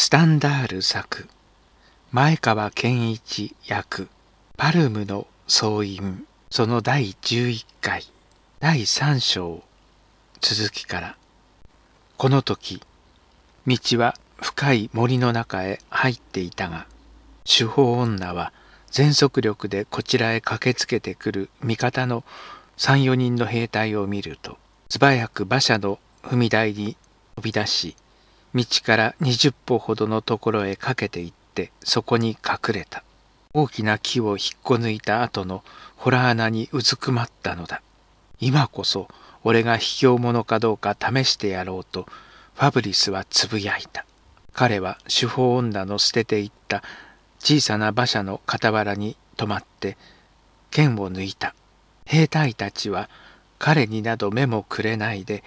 スタンダール作前川健一役パルムの総員その第11回第3章続きからこの時道は深い森の中へ入っていたが手法女は全速力でこちらへ駆けつけてくる味方の34人の兵隊を見ると素早く馬車の踏み台に飛び出し道から20歩ほどのところへかけていってそこに隠れた大きな木を引っこ抜いた後の洞穴にうずくまったのだ今こそ俺が卑怯者かどうか試してやろうとファブリスはつぶやいた彼は手法女の捨てていった小さな馬車の傍らに止まって剣を抜いた兵隊たちは彼になど目もくれないで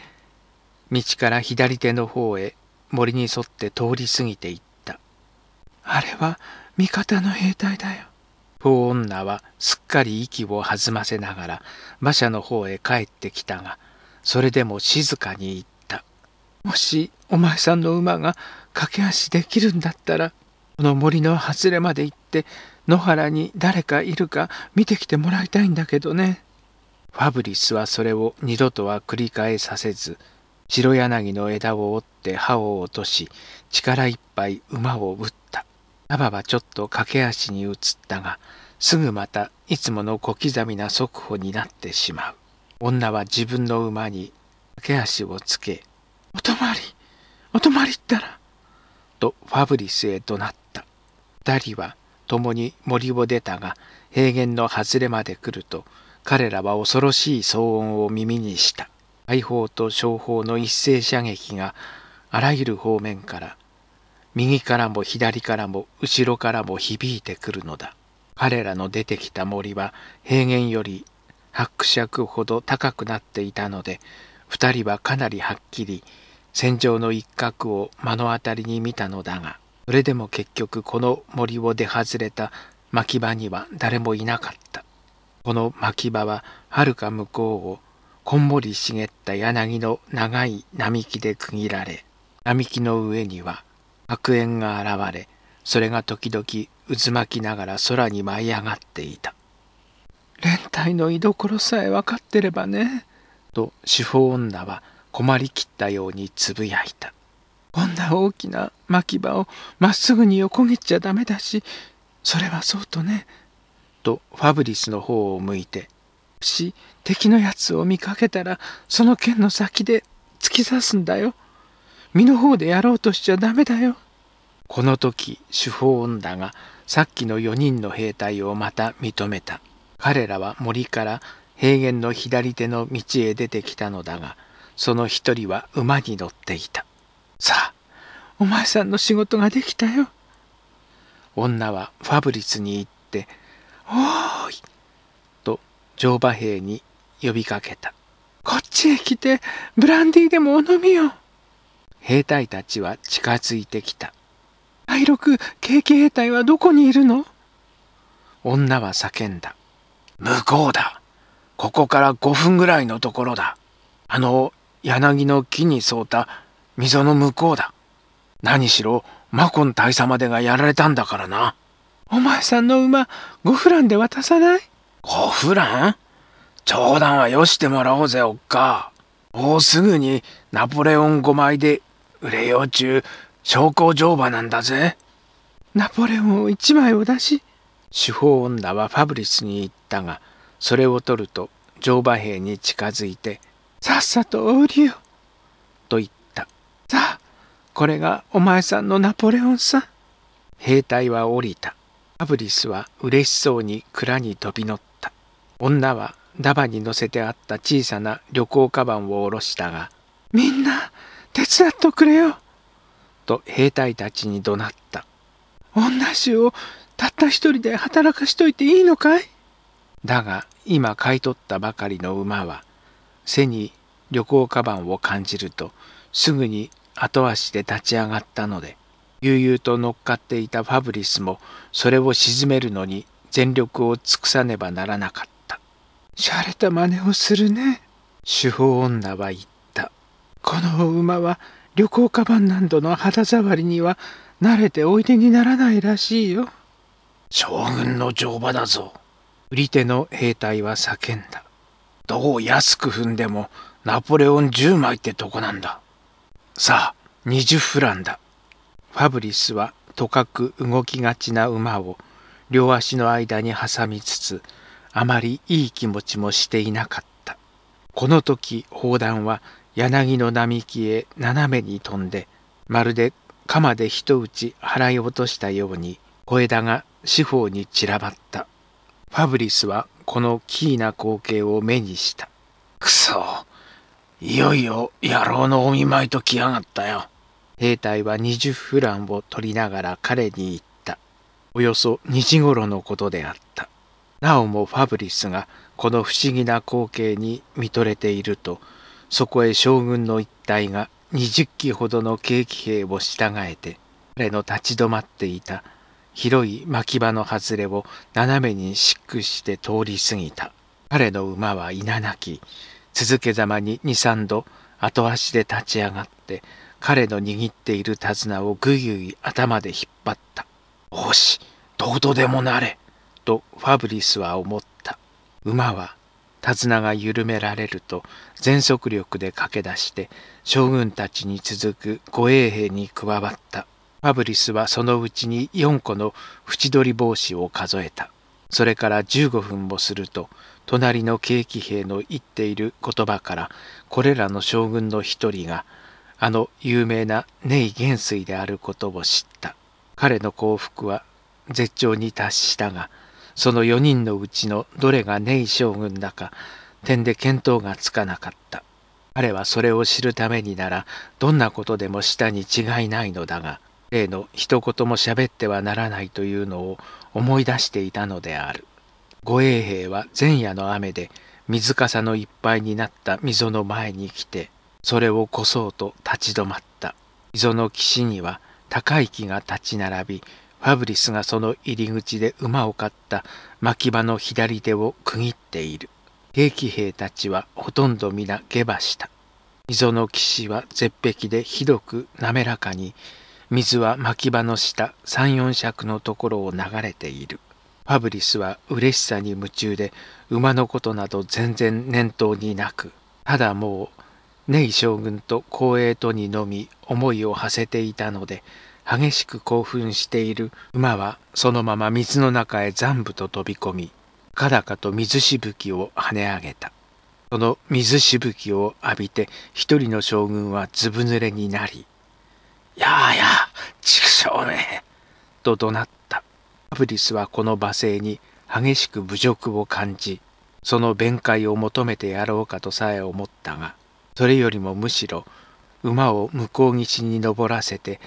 道から左手の方へ森に沿って通り過ぎていったあれは味方の兵隊だよ法女はすっかり息を弾ませながら馬車の方へ帰ってきたがそれでも静かに言ったもしお前さんの馬が駆け足できるんだったらこの森の外れまで行って野原に誰かいるか見てきてもらいたいんだけどねファブリスはそれを二度とは繰り返させず白柳の枝を折って歯を落とし、力いっぱい馬を打った。馬バはちょっと駆け足に移ったが、すぐまたいつもの小刻みな速歩になってしまう。女は自分の馬に駆け足をつけ、お泊まりお泊まりったらとファブリスへ怒鳴った。二人は共に森を出たが、平原の外れまで来ると、彼らは恐ろしい騒音を耳にした。大砲と小砲の一斉射撃があらゆる方面から右からも左からも後ろからも響いてくるのだ彼らの出てきた森は平原より伯爵ほど高くなっていたので二人はかなりはっきり戦場の一角を目の当たりに見たのだがそれでも結局この森を出外れた牧場には誰もいなかったこの牧場ははるか向こうをこんもり茂った柳の長い並木で区切られ並木の上には白煙が現れそれが時々渦巻きながら空に舞い上がっていた連帯の居所さえ分かってればねと四方女は困りきったようにつぶやいたこんな大きな巻き場をまっすぐに横切っちゃダメだしそれはそうとねとファブリスの方を向いてし、敵のやつを見かけたら、その剣の先で突き刺すんだよ。身の方でやろうとしちゃダメだよ。この時、主法女がさっきの4人の兵隊をまた認めた。彼らは森から平原の左手の道へ出てきたのだが、その一人は馬に乗っていた。さあ、お前さんの仕事ができたよ。女はファブリスに行って、おーい乗馬兵に呼びかけた。こっちへ来て、ブランディーでもお飲みよ。兵隊たちは近づいてきた。第六軽騎兵隊はどこにいるの女は叫んだ。向こうだ。ここから5分ぐらいのところだ。あの柳の木に沿うた溝の向こうだ。何しろマコン大佐までがやられたんだからな。お前さんの馬、ゴフランで渡さないごフラン冗談はよしてもらおうぜおっかもうすぐにナポレオン5枚で売れよう中商工乗馬なんだぜナポレオン1枚お出し手法女はファブリスに行ったがそれを取ると乗馬兵に近づいて「さっさとお売りよ」と言った「さあこれがお前さんのナポレオンさん」兵隊は降りたファブリスは嬉しそうに蔵に飛び乗った女はダバに乗せてあった小さな旅行カバンを下ろしたが、みんな、手伝っとくれよと兵隊たちに怒鳴った。女衆をたった一人で働かしといていいのかいだが今買い取ったばかりの馬は背に旅行カバンを感じるとすぐに後足で立ち上がったので悠々と乗っかっていたファブリスもそれを沈めるのに全力を尽くさねばならなかった。洒落た真似をするね。主砲女は言った。この馬は旅行カバンなどの肌触りには慣れておいでにならないらしいよ。将軍の乗馬だぞ。売り手の兵隊は叫んだ。どう安く踏んでもナポレオン10枚ってとこなんだ。さあ、20フランだ。ファブリスはとかく動きがちな馬を両足の間に挟みつつあまりいい気持ちもしていなかった。この時砲弾は柳の並木へ斜めに飛んでまるで鎌で一打ち払い落としたように小枝が四方に散らばった。ファブリスはこのキーな光景を目にした。くそいよいよ野郎のお見舞いと来やがったよ。兵隊は二十フランを取りながら彼に言った。およそ二時頃のことであった。なおもファブリスがこの不思議な光景に見とれているとそこへ将軍の一帯が20機ほどの景気兵を従えて彼の立ち止まっていた広い牧場の外れを斜めにシッして通り過ぎた彼の馬は稲なき続けざまに23度後足で立ち上がって彼の握っている手綱をぐいぐい頭で引っ張った「おしどうとでもなれ」とファブリスは思った。馬は手綱が緩められると全速力で駆け出して将軍たちに続く護衛兵に加わった。ファブリスはそのうちに4個の縁取り帽子を数えた。それから15分もすると隣の景気兵の言っている言葉からこれらの将軍の一人があの有名なネイ元帥であることを知った。彼の幸福は絶頂に達したがその4人のうちのどれがネイ将軍だか点で見当がつかなかった彼はそれを知るためにならどんなことでも舌に違いないのだが例の一言も喋ってはならないというのを思い出していたのである護衛兵は前夜の雨で水かさのいっぱいになった溝の前に来てそれをこそうと立ち止まった溝の岸には高い木が立ち並びファブリスがその入り口で馬を飼った牧場の左手を区切っている。兵器兵たちはほとんど皆下馬した。溝の岸は絶壁でひどく滑らかに、水は牧場の下三四尺のところを流れている。ファブリスは嬉しさに夢中で、馬のことなど全然念頭になく、ただもう、ネイ将軍と光栄とにのみ思いを馳せていたので、激しく興奮している馬はそのまま水の中へ残部と飛び込み、かだかと水しぶきを跳ね上げた。その水しぶきを浴びて一人の将軍はずぶ濡れになり、やあやあ、畜生めと怒鳴った。アブリスはこの罵声に激しく侮辱を感じ、その弁解を求めてやろうかとさえ思ったが、それよりもむしろ馬を向こう岸に登らせて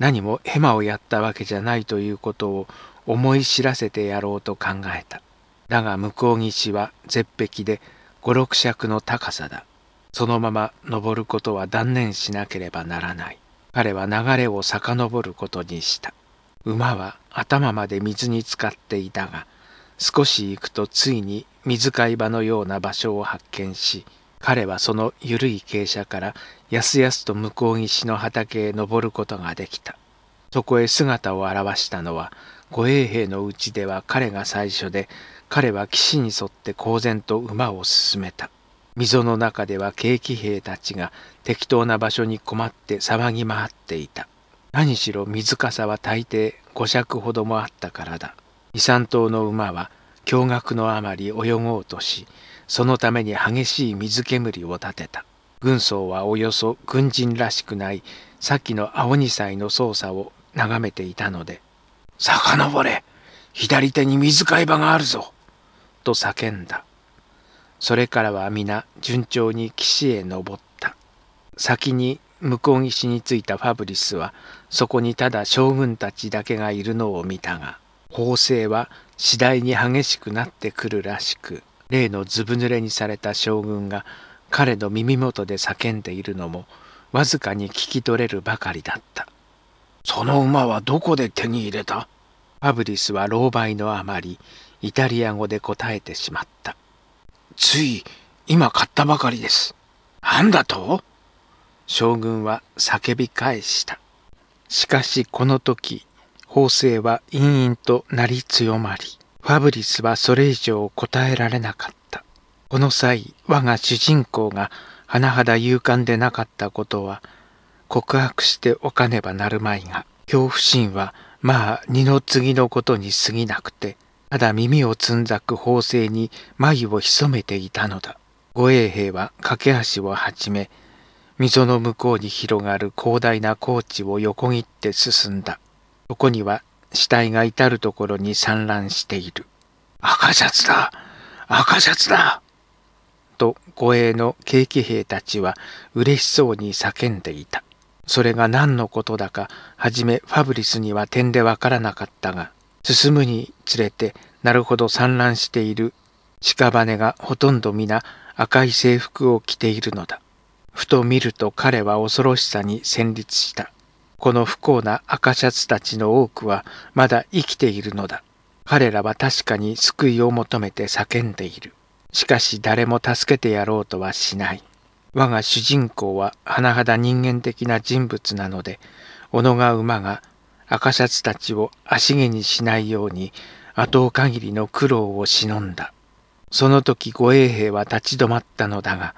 何もヘマをやったわけじゃないということを思い知らせてやろうと考えた。だが向こう岸は絶壁で五六尺の高さだ。そのまま登ることは断念しなければならない。彼は流れを遡ることにした。馬は頭まで水に浸かっていたが、少し行くとついに水貝場のような場所を発見し、彼はその緩い傾斜からやすやすと向こう岸の畑へ登ることができた。そこへ姿を現したのは護衛兵のうちでは彼が最初で彼は岸に沿って公然と馬を進めた。溝の中では景気兵たちが適当な場所に困って騒ぎ回っていた。何しろ水かさは大抵5尺ほどもあったからだ。二三頭の馬は驚愕のあまり泳ごうとし、そのために激しい水煙を立てた。軍曹はおよそ軍人らしくないさっきの青二歳の操作を眺めていたので、遡れ左手に水え場があるぞと叫んだ。それからは皆順調に岸へ登った。先に向こう岸に着いたファブリスはそこにただ将軍たちだけがいるのを見たが、砲声は次第に激しくなってくるらしく、例のずぶ濡れにされた将軍が彼の耳元で叫んでいるのもわずかに聞き取れるばかりだったその馬はどこで手に入れたファブリスは狼狽のあまりイタリア語で答えてしまったつい今買ったばかりです何だと将軍は叫び返したしかしこの時法政は陰々となり強まりファブリスはそれ以上答えられなかった。この際、我が主人公が甚だ勇敢でなかったことは、告白しておかねばなるまいが、恐怖心は、まあ、二の次のことに過ぎなくて、ただ耳をつんざく法製に眉を潜めていたのだ。護衛兵は駆け橋を始め、溝の向こうに広がる広大な高地を横切って進んだ。そこには死体が至るところに散乱している。赤シャツだ赤シャツだと護衛の景気兵たちは嬉しそうに叫んでいた。それが何のことだか、はじめファブリスには点でわからなかったが、進むにつれてなるほど散乱している屍がほとんど皆赤い制服を着ているのだ。ふと見ると彼は恐ろしさに戦慄した。この不幸な赤シャツたちの多くはまだ生きているのだ。彼らは確かに救いを求めて叫んでいる。しかし誰も助けてやろうとはしない。我が主人公は甚だ人間的な人物なので、小野が馬が赤シャツたちを足毛にしないように後を限りの苦労を忍んだ。その時護衛兵は立ち止まったのだが、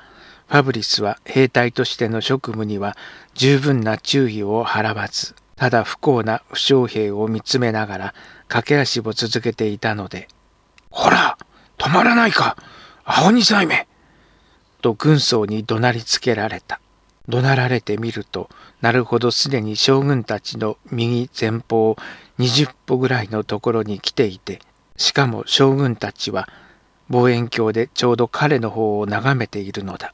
ファブリスは兵隊としての職務には十分な注意を払わず、ただ不幸な負傷兵を見つめながら駆け足を続けていたので、ほら止まらないか青二歳目と軍曹に怒鳴りつけられた。怒鳴られてみると、なるほどすでに将軍たちの右前方20歩ぐらいのところに来ていて、しかも将軍たちは望遠鏡でちょうど彼の方を眺めているのだ。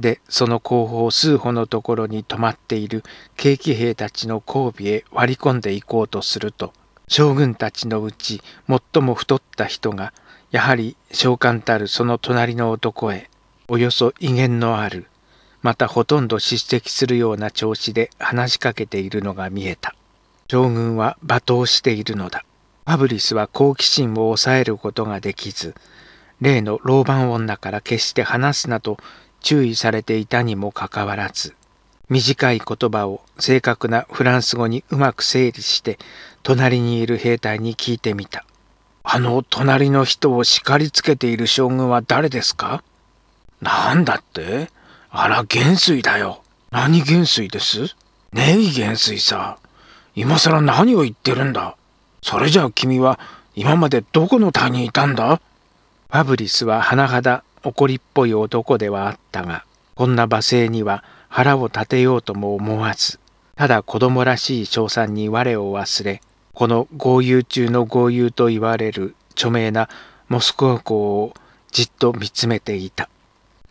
でその後方数歩のところに止まっている景気兵たちの交尾へ割り込んでいこうとすると将軍たちのうち最も太った人がやはり召喚たるその隣の男へおよそ威厳のあるまたほとんど叱責するような調子で話しかけているのが見えた将軍は罵倒しているのだファブリスは好奇心を抑えることができず例の老番女から決して話すなと注意されていたにもかかわらず短い言葉を正確なフランス語にうまく整理して隣にいる兵隊に聞いてみた「あの隣の人を叱りつけている将軍は誰ですか?」「なんだってあら元帥だよ」「何元帥ですネギ元帥さ今更何を言ってるんだそれじゃあ君は今までどこの谷にいたんだ?」ファブリスは甚だ怒りっぽい男ではあったが、こんな罵声には腹を立てようとも思わず、ただ子供らしい称賛に我を忘れ、この豪遊中の豪遊と言われる著名なモスクワ港をじっと見つめていた。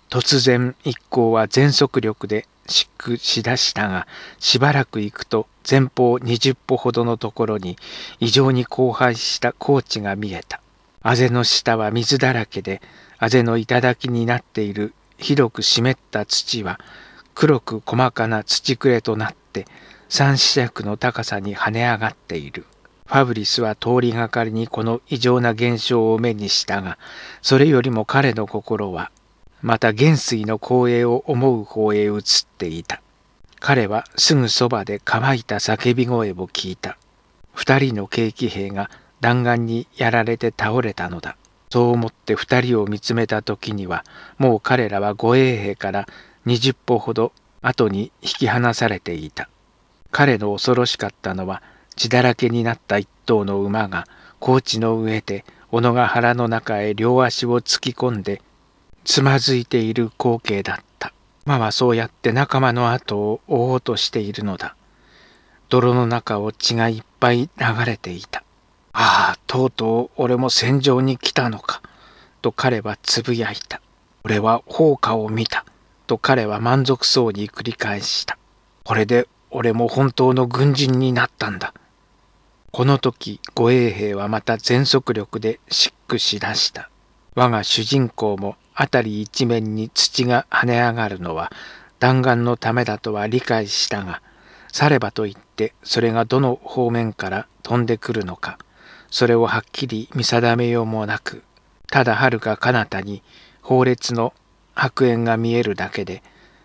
突然一行は全速力で疾駆しだしたが、しばらく行くと前方20歩ほどのところに異常に荒廃した高地が見えた。あぜの下は水だらけで、あぜの頂になっている広く湿った土は黒く細かな土くれとなって三四尺の高さに跳ね上がっている。ファブリスは通りがかりにこの異常な現象を目にしたが、それよりも彼の心は、また元帥の光栄を思う方へ移っていた。彼はすぐそばで乾いた叫び声を聞いた。二人の景気兵が弾丸にやられて倒れたのだ。そう思って二人を見つめた時にはもう彼らは護衛兵から二十歩ほど後に引き離されていた彼の恐ろしかったのは血だらけになった一頭の馬が高地の上で小野が腹の中へ両足を突き込んでつまずいている光景だった馬はそうやって仲間の後を追おうとしているのだ泥の中を血がいっぱい流れていたああ、とうとう俺も戦場に来たのか、と彼はつぶやいた。俺は放火を見た、と彼は満足そうに繰り返した。これで俺も本当の軍人になったんだ。この時、護衛兵はまた全速力でシックしだした。我が主人公も辺り一面に土が跳ね上がるのは弾丸のためだとは理解したが、さればといってそれがどの方面から飛んでくるのかそれをはっきり見定めようもなくただはるか彼方に法列の白煙が見えるだけで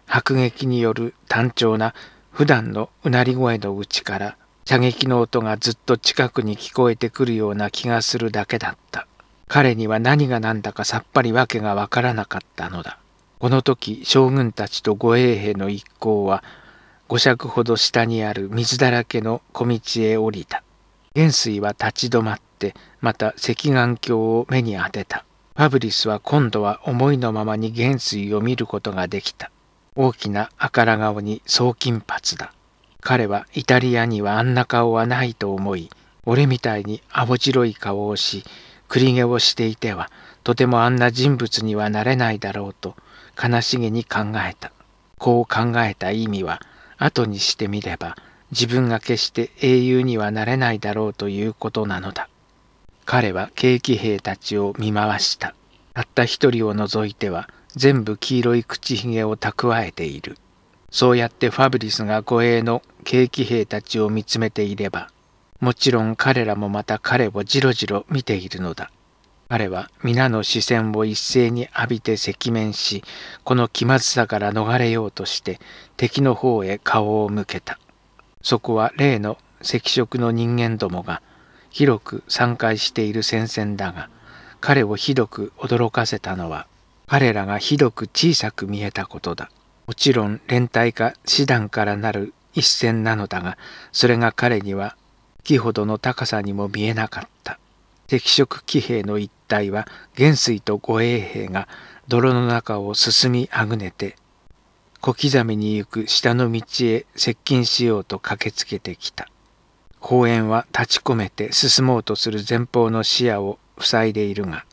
迫撃による単調な普段のうなり声のうちから射撃の音がずっと近くに聞こえてくるような気がするだけだった彼には何が何だかさっぱり訳が分からなかったのだこの時将軍たちと護衛兵の一行は五尺ほど下にある水だらけの小道へ降りた元帥は立ち止まってまた赤眼鏡を目に当てたファブリスは今度は思いのままに元帥を見ることができた大きなあから顔に総金髪だ彼はイタリアにはあんな顔はないと思い俺みたいに青白い顔をし栗毛をしていてはとてもあんな人物にはなれないだろうと悲しげに考えたこう考えた意味は後にしてみれば自分が決して英雄にはなれないだろうということなのだ。彼は景気兵たちを見回した。たった一人を除いては全部黄色い口ひげを蓄えている。そうやってファブリスが護衛の景気兵たちを見つめていれば、もちろん彼らもまた彼をじろじろ見ているのだ。彼は皆の視線を一斉に浴びて赤面し、この気まずさから逃れようとして敵の方へ顔を向けた。そこは例の赤色の人間どもが広く散開している戦線だが彼をひどく驚かせたのは彼らがひどく小さく見えたことだもちろん連帯か師団からなる一線なのだがそれが彼には木ほどの高さにも見えなかった赤色騎兵の一体は元帥と護衛兵が泥の中を進みあぐねて小刻みに行く下の道へ接近しようと駆けつけてきた。公園は立ち込めて進もうとする前方の視野を塞いでいるが、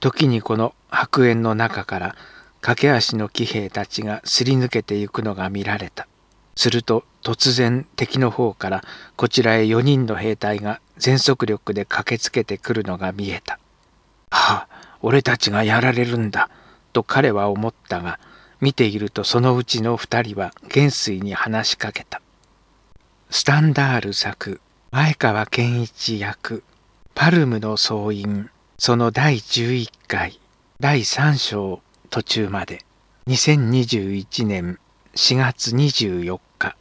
時にこの白煙の中から駆け足の騎兵たちがすり抜けていくのが見られた。すると突然敵の方からこちらへ4人の兵隊が全速力で駆けつけてくるのが見えた。はあ、俺たちがやられるんだ、と彼は思ったが、見ているとそのうちの二人は元帥に話しかけたスタンダール作前川健一役パルムの総員その第十一回第三章途中まで2021年4月24日